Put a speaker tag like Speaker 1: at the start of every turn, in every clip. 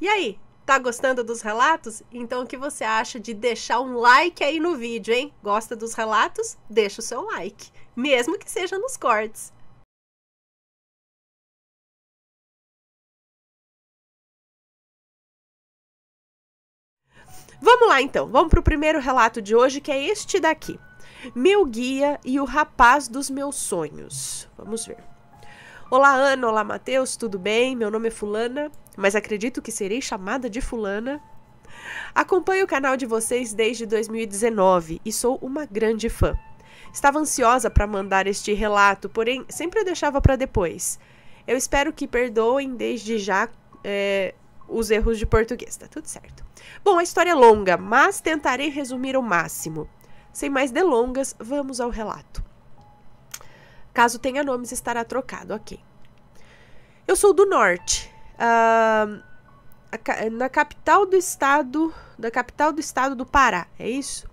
Speaker 1: E aí, tá gostando dos relatos? Então o que você acha de deixar um like aí no vídeo, hein? Gosta dos relatos? Deixa o seu like, mesmo que seja nos cortes. Vamos lá então, vamos para o primeiro relato de hoje, que é este daqui. Meu guia e o rapaz dos meus sonhos. Vamos ver. Olá, Ana. Olá, Matheus. Tudo bem? Meu nome é Fulana mas acredito que serei chamada de fulana. Acompanho o canal de vocês desde 2019 e sou uma grande fã. Estava ansiosa para mandar este relato, porém sempre eu deixava para depois. Eu espero que perdoem desde já é, os erros de português, tá tudo certo. Bom, a história é longa, mas tentarei resumir o máximo. Sem mais delongas, vamos ao relato. Caso tenha nomes, estará trocado, ok. Eu sou do norte, Uh, na capital do estado, da capital do estado do Pará, é isso?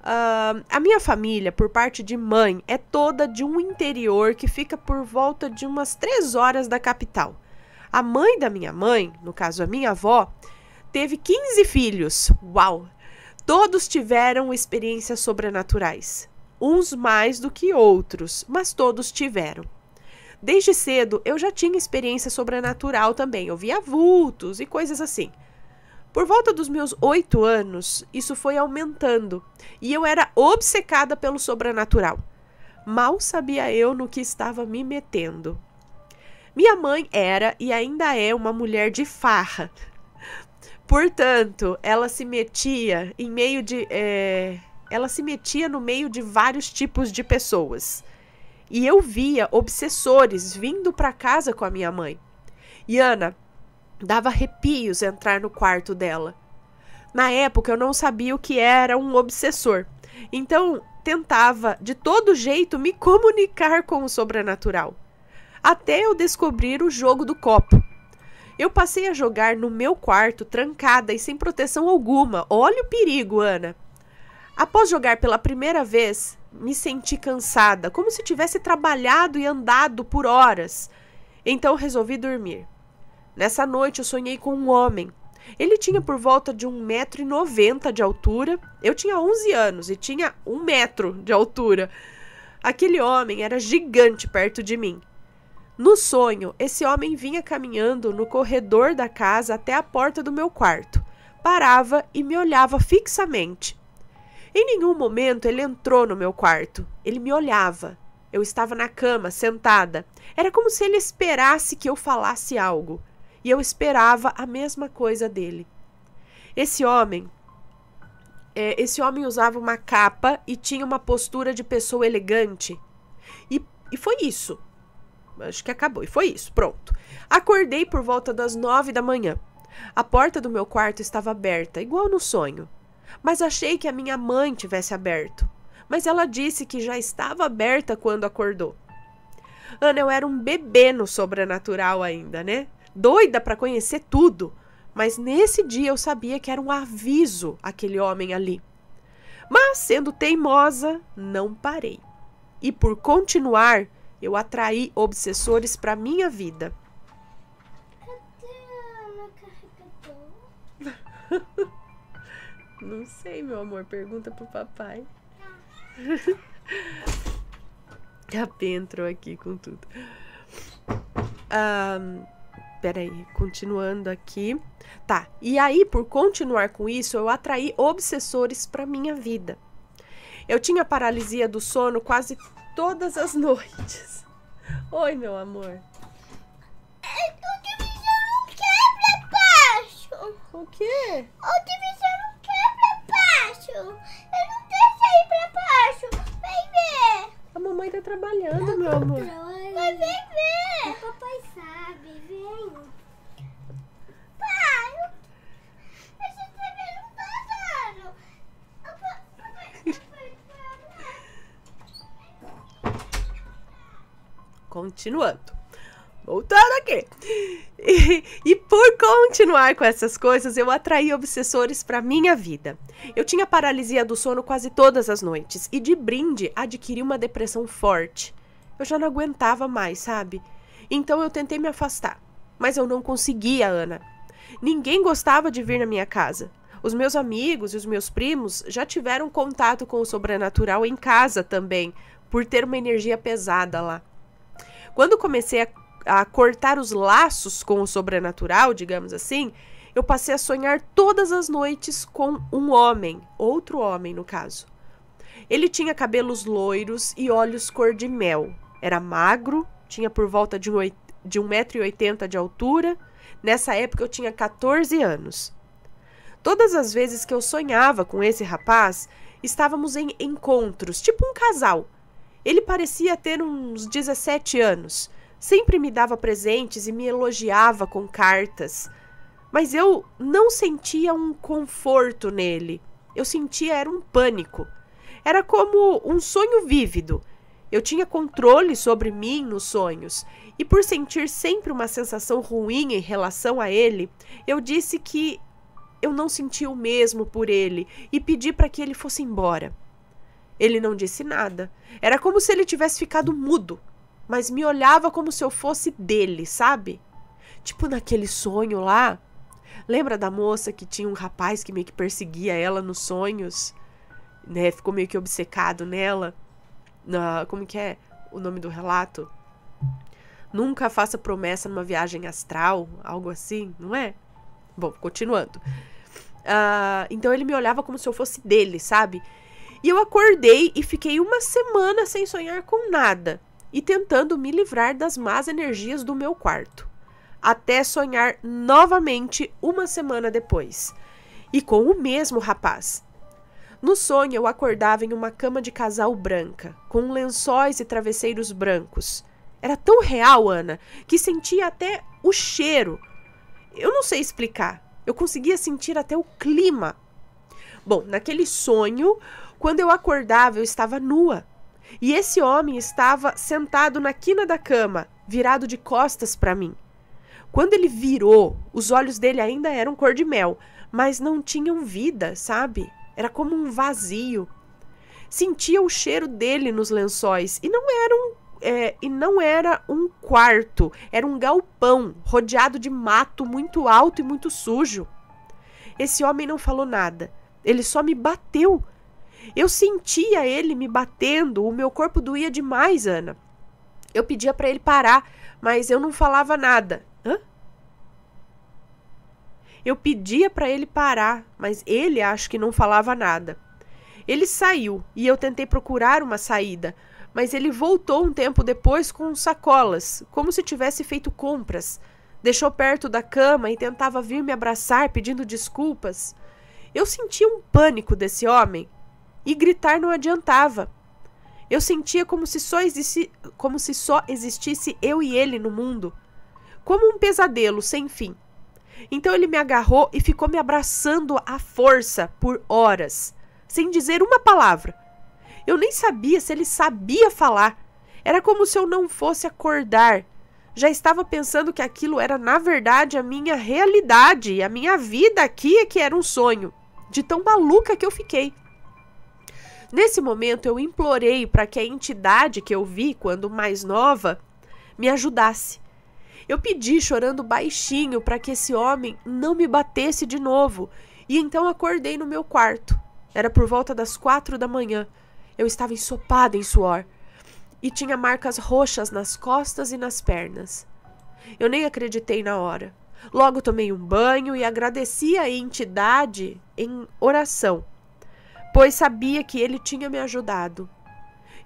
Speaker 1: Uh, a minha família, por parte de mãe, é toda de um interior que fica por volta de umas três horas da capital. A mãe da minha mãe, no caso a minha avó, teve 15 filhos. Uau! Todos tiveram experiências sobrenaturais, uns mais do que outros, mas todos tiveram. Desde cedo eu já tinha experiência sobrenatural também, eu via vultos e coisas assim. Por volta dos meus oito anos, isso foi aumentando e eu era obcecada pelo sobrenatural. Mal sabia eu no que estava me metendo. Minha mãe era e ainda é uma mulher de farra. Portanto, ela se metia em meio de. É... Ela se metia no meio de vários tipos de pessoas e eu via obsessores vindo para casa com a minha mãe. E Ana dava arrepios entrar no quarto dela. Na época eu não sabia o que era um obsessor, então tentava de todo jeito me comunicar com o sobrenatural, até eu descobrir o jogo do copo. Eu passei a jogar no meu quarto, trancada e sem proteção alguma. Olha o perigo, Ana. Após jogar pela primeira vez, me senti cansada, como se tivesse trabalhado e andado por horas. Então resolvi dormir. Nessa noite eu sonhei com um homem. Ele tinha por volta de 1,90m de altura. Eu tinha 11 anos e tinha 1 metro de altura. Aquele homem era gigante perto de mim. No sonho, esse homem vinha caminhando no corredor da casa até a porta do meu quarto. Parava e me olhava fixamente. Em nenhum momento ele entrou no meu quarto. Ele me olhava. Eu estava na cama, sentada. Era como se ele esperasse que eu falasse algo. E eu esperava a mesma coisa dele. Esse homem. É, esse homem usava uma capa e tinha uma postura de pessoa elegante. E, e foi isso. Acho que acabou. E foi isso. Pronto. Acordei por volta das nove da manhã. A porta do meu quarto estava aberta, igual no sonho. Mas achei que a minha mãe tivesse aberto. Mas ela disse que já estava aberta quando acordou. Ana, eu era um bebê no sobrenatural ainda, né? Doida para conhecer tudo. Mas nesse dia eu sabia que era um aviso aquele homem ali. Mas, sendo teimosa, não parei. E por continuar, eu atraí obsessores para minha vida. Cadê a Ana carregadora? Não sei, meu amor. Pergunta pro papai. A Pê entrou aqui com tudo. Ah, peraí, continuando aqui. Tá, e aí, por continuar com isso, eu atraí obsessores para minha vida. Eu tinha paralisia do sono quase todas as noites. Oi, meu amor. É, o televisor não quebra, baixo. O quê? Continuando. Voltando aqui. E, e, por continuar com essas coisas, eu atraí obsessores para minha vida. Eu tinha paralisia do sono quase todas as noites e de brinde adquiri uma depressão forte. Eu já não aguentava mais, sabe? Então eu tentei me afastar, mas eu não conseguia, Ana. Ninguém gostava de vir na minha casa. Os meus amigos e os meus primos já tiveram contato com o sobrenatural em casa também, por ter uma energia pesada lá. Quando comecei a, a cortar os laços com o sobrenatural, digamos assim, eu passei a sonhar todas as noites com um homem, outro homem no caso. Ele tinha cabelos loiros e olhos cor de mel. Era magro, tinha por volta de, um, de 1,80m de altura. Nessa época eu tinha 14 anos. Todas as vezes que eu sonhava com esse rapaz, estávamos em encontros, tipo um casal, ele parecia ter uns 17 anos. Sempre me dava presentes e me elogiava com cartas. Mas eu não sentia um conforto nele. Eu sentia era um pânico. Era como um sonho vívido. Eu tinha controle sobre mim nos sonhos, e por sentir sempre uma sensação ruim em relação a ele, eu disse que eu não sentia o mesmo por ele e pedi para que ele fosse embora. Ele não disse nada. Era como se ele tivesse ficado mudo, mas me olhava como se eu fosse dele, sabe? Tipo naquele sonho lá. Lembra da moça que tinha um rapaz que meio que perseguia ela nos sonhos? Né? Ficou meio que obcecado nela. Na, como que é o nome do relato? Nunca faça promessa numa viagem astral, algo assim, não é? Bom, continuando. Uh, então ele me olhava como se eu fosse dele, sabe? E eu acordei e fiquei uma semana sem sonhar com nada e tentando me livrar das más energias do meu quarto. Até sonhar novamente uma semana depois. E com o mesmo rapaz. No sonho, eu acordava em uma cama de casal branca, com lençóis e travesseiros brancos. Era tão real, Ana, que sentia até o cheiro. Eu não sei explicar. Eu conseguia sentir até o clima. Bom, naquele sonho, quando eu acordava, eu estava nua. E esse homem estava sentado na quina da cama, virado de costas para mim. Quando ele virou, os olhos dele ainda eram cor de mel, mas não tinham vida, sabe? Era como um vazio. Sentia o cheiro dele nos lençóis e não era um é, e não era um quarto, era um galpão rodeado de mato muito alto e muito sujo. Esse homem não falou nada. Ele só me bateu eu sentia ele me batendo, o meu corpo doía demais, Ana. Eu pedia para ele parar, mas eu não falava nada. Hã? Eu pedia para ele parar, mas ele acho que não falava nada. Ele saiu e eu tentei procurar uma saída, mas ele voltou um tempo depois com sacolas, como se tivesse feito compras. Deixou perto da cama e tentava vir me abraçar pedindo desculpas. Eu sentia um pânico desse homem. E gritar não adiantava. Eu sentia como se só, existi, como se só existisse eu e ele no mundo. Como um pesadelo sem fim. Então ele me agarrou e ficou me abraçando à força por horas, sem dizer uma palavra. Eu nem sabia se ele sabia falar. Era como se eu não fosse acordar. Já estava pensando que aquilo era, na verdade, a minha realidade, a minha vida aqui que era um sonho, de tão maluca que eu fiquei. Nesse momento, eu implorei para que a entidade que eu vi quando mais nova me ajudasse. Eu pedi, chorando baixinho, para que esse homem não me batesse de novo. E então acordei no meu quarto. Era por volta das quatro da manhã. Eu estava ensopada em suor e tinha marcas roxas nas costas e nas pernas. Eu nem acreditei na hora. Logo tomei um banho e agradeci à entidade em oração pois sabia que ele tinha me ajudado.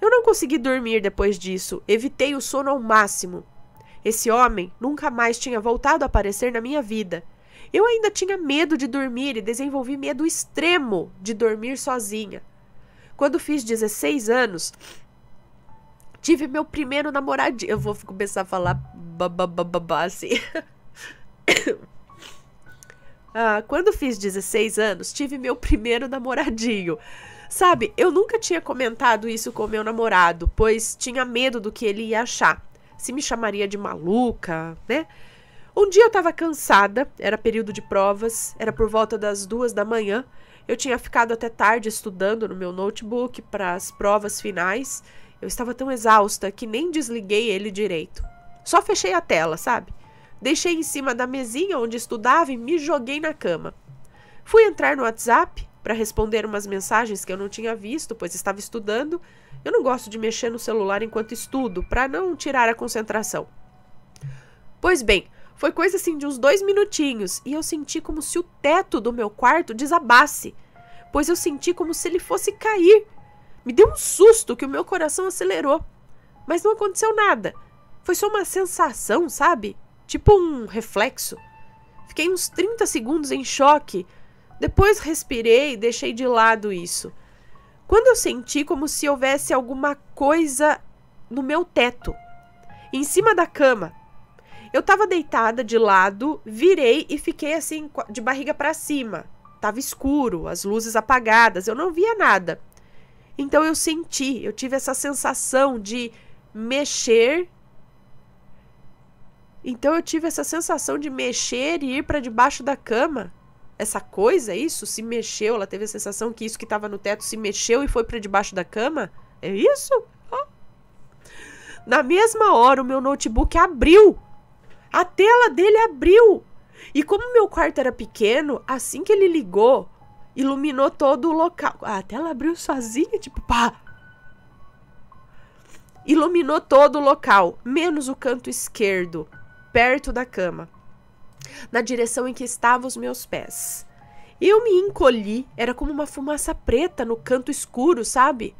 Speaker 1: Eu não consegui dormir depois disso, evitei o sono ao máximo. Esse homem nunca mais tinha voltado a aparecer na minha vida. Eu ainda tinha medo de dormir e desenvolvi medo extremo de dormir sozinha. Quando fiz 16 anos, tive meu primeiro namoradinho. Eu vou começar a falar assim. Ah, quando fiz 16 anos, tive meu primeiro namoradinho. Sabe, eu nunca tinha comentado isso com meu namorado, pois tinha medo do que ele ia achar. Se me chamaria de maluca, né? Um dia eu estava cansada, era período de provas, era por volta das duas da manhã. Eu tinha ficado até tarde estudando no meu notebook para as provas finais. Eu estava tão exausta que nem desliguei ele direito. Só fechei a tela, sabe? Deixei em cima da mesinha onde estudava e me joguei na cama. Fui entrar no WhatsApp para responder umas mensagens que eu não tinha visto, pois estava estudando. Eu não gosto de mexer no celular enquanto estudo, para não tirar a concentração. Pois bem, foi coisa assim de uns dois minutinhos e eu senti como se o teto do meu quarto desabasse, pois eu senti como se ele fosse cair. Me deu um susto que o meu coração acelerou, mas não aconteceu nada. Foi só uma sensação, sabe? tipo um reflexo. Fiquei uns 30 segundos em choque. Depois respirei e deixei de lado isso. Quando eu senti como se houvesse alguma coisa no meu teto, em cima da cama. Eu estava deitada de lado, virei e fiquei assim de barriga para cima. Tava escuro, as luzes apagadas, eu não via nada. Então eu senti, eu tive essa sensação de mexer então eu tive essa sensação de mexer e ir para debaixo da cama. Essa coisa, isso? Se mexeu? Ela teve a sensação que isso que estava no teto se mexeu e foi para debaixo da cama? É isso? Na mesma hora, o meu notebook abriu. A tela dele abriu. E como meu quarto era pequeno, assim que ele ligou, iluminou todo o local. A tela abriu sozinha, tipo, pá! Iluminou todo o local, menos o canto esquerdo perto da cama, na direção em que estavam os meus pés. Eu me encolhi, era como uma fumaça preta no canto escuro, sabe?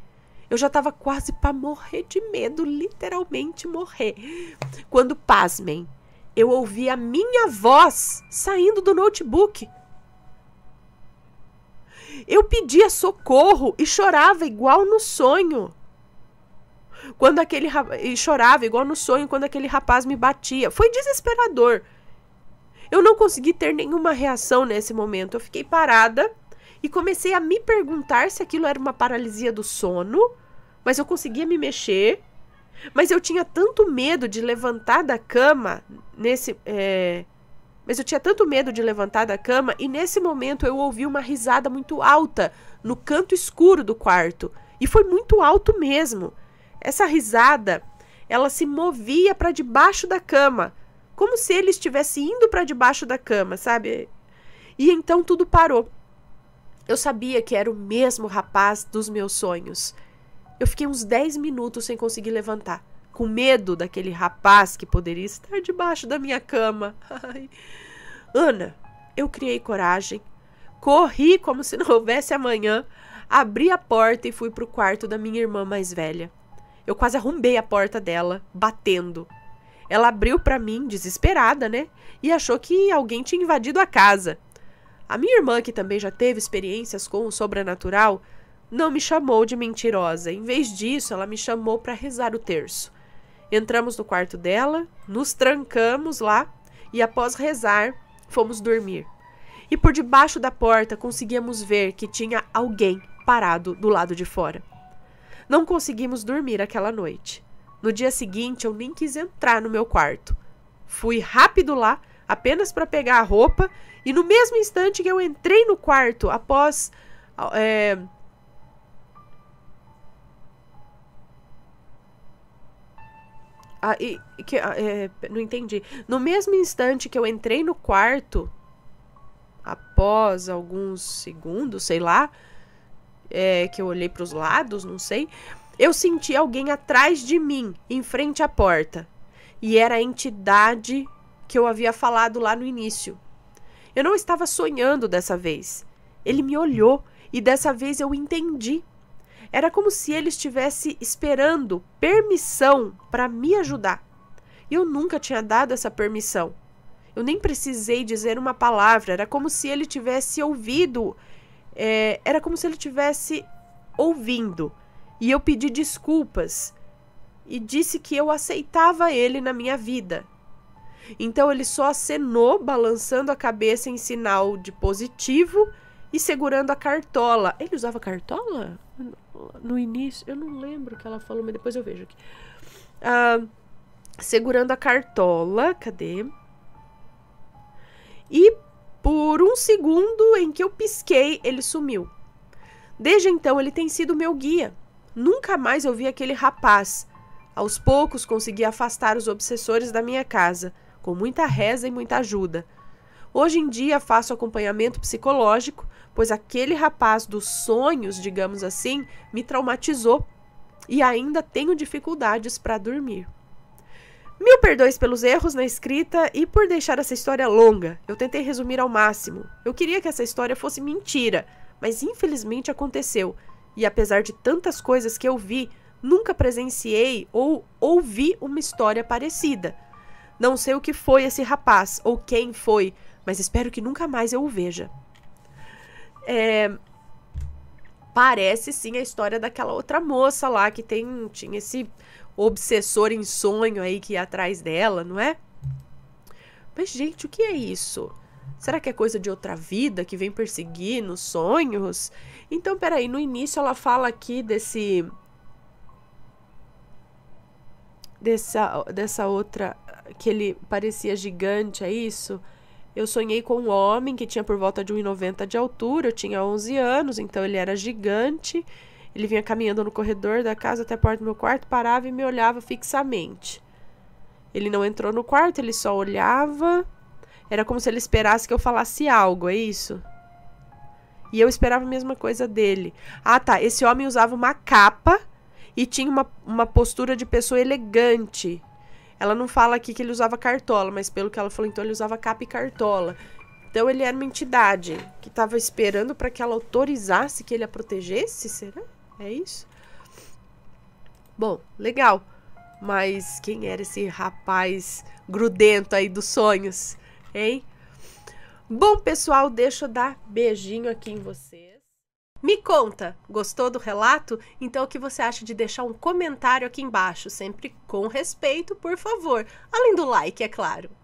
Speaker 1: Eu já estava quase para morrer de medo, literalmente morrer. Quando, pasmem, eu ouvi a minha voz saindo do notebook. Eu pedia socorro e chorava igual no sonho. Quando aquele e chorava igual no sonho quando aquele rapaz me batia. Foi desesperador. Eu não consegui ter nenhuma reação nesse momento. Eu fiquei parada e comecei a me perguntar se aquilo era uma paralisia do sono, mas eu conseguia me mexer. Mas eu tinha tanto medo de levantar da cama nesse. É... Mas eu tinha tanto medo de levantar da cama e nesse momento eu ouvi uma risada muito alta no canto escuro do quarto. E foi muito alto mesmo. Essa risada, ela se movia para debaixo da cama, como se ele estivesse indo para debaixo da cama, sabe? E então tudo parou. Eu sabia que era o mesmo rapaz dos meus sonhos. Eu fiquei uns 10 minutos sem conseguir levantar, com medo daquele rapaz que poderia estar debaixo da minha cama. Ai. Ana, eu criei coragem, corri como se não houvesse amanhã, abri a porta e fui para o quarto da minha irmã mais velha. Eu quase arrombei a porta dela, batendo. Ela abriu para mim, desesperada, né? E achou que alguém tinha invadido a casa. A minha irmã, que também já teve experiências com o sobrenatural, não me chamou de mentirosa. Em vez disso, ela me chamou para rezar o terço. Entramos no quarto dela, nos trancamos lá e, após rezar, fomos dormir. E por debaixo da porta conseguíamos ver que tinha alguém parado do lado de fora. Não conseguimos dormir aquela noite. No dia seguinte, eu nem quis entrar no meu quarto. Fui rápido lá, apenas para pegar a roupa, e no mesmo instante que eu entrei no quarto, após. Ah, é... Ah, e, que, ah, é, não entendi. No mesmo instante que eu entrei no quarto, após alguns segundos, sei lá, é, que eu olhei para os lados, não sei, eu senti alguém atrás de mim, em frente à porta. E era a entidade que eu havia falado lá no início. Eu não estava sonhando dessa vez. Ele me olhou e dessa vez eu entendi. Era como se ele estivesse esperando permissão para me ajudar. Eu nunca tinha dado essa permissão. Eu nem precisei dizer uma palavra, era como se ele tivesse ouvido é, era como se ele tivesse ouvindo. E eu pedi desculpas e disse que eu aceitava ele na minha vida. Então ele só acenou, balançando a cabeça em sinal de positivo e segurando a cartola. Ele usava cartola? No início, eu não lembro o que ela falou, mas depois eu vejo aqui. Ah, segurando a cartola, cadê? E por um segundo em que eu pisquei, ele sumiu. Desde então, ele tem sido meu guia. Nunca mais eu vi aquele rapaz. Aos poucos, consegui afastar os obsessores da minha casa, com muita reza e muita ajuda. Hoje em dia, faço acompanhamento psicológico, pois aquele rapaz dos sonhos, digamos assim, me traumatizou e ainda tenho dificuldades para dormir. Mil perdões pelos erros na escrita e por deixar essa história longa. Eu tentei resumir ao máximo. Eu queria que essa história fosse mentira, mas infelizmente aconteceu. E apesar de tantas coisas que eu vi, nunca presenciei ou ouvi uma história parecida. Não sei o que foi esse rapaz ou quem foi, mas espero que nunca mais eu o veja. É, parece sim a história daquela outra moça lá que tem tinha esse obsessor em sonho aí que ia atrás dela, não é? Mas, gente, o que é isso? Será que é coisa de outra vida que vem perseguir nos sonhos? Então, peraí, no início ela fala aqui desse. Dessa, dessa outra. Que ele parecia gigante, é isso? Eu sonhei com um homem que tinha por volta de 1,90 de altura, eu tinha 11 anos, então ele era gigante. Ele vinha caminhando no corredor da casa até a porta do meu quarto, parava e me olhava fixamente. Ele não entrou no quarto, ele só olhava. Era como se ele esperasse que eu falasse algo, é isso? E eu esperava a mesma coisa dele. Ah, tá. Esse homem usava uma capa e tinha uma, uma postura de pessoa elegante. Ela não fala aqui que ele usava cartola, mas pelo que ela falou, então ele usava capa e cartola. Então ele era uma entidade que estava esperando para que ela autorizasse que ele a protegesse, será? É isso? Bom, legal. Mas quem era esse rapaz grudento aí dos sonhos, hein? Bom, pessoal, deixa eu dar beijinho aqui em vocês. Me conta, gostou do relato? Então, o que você acha de deixar um comentário aqui embaixo, sempre com respeito, por favor. Além do like, é claro.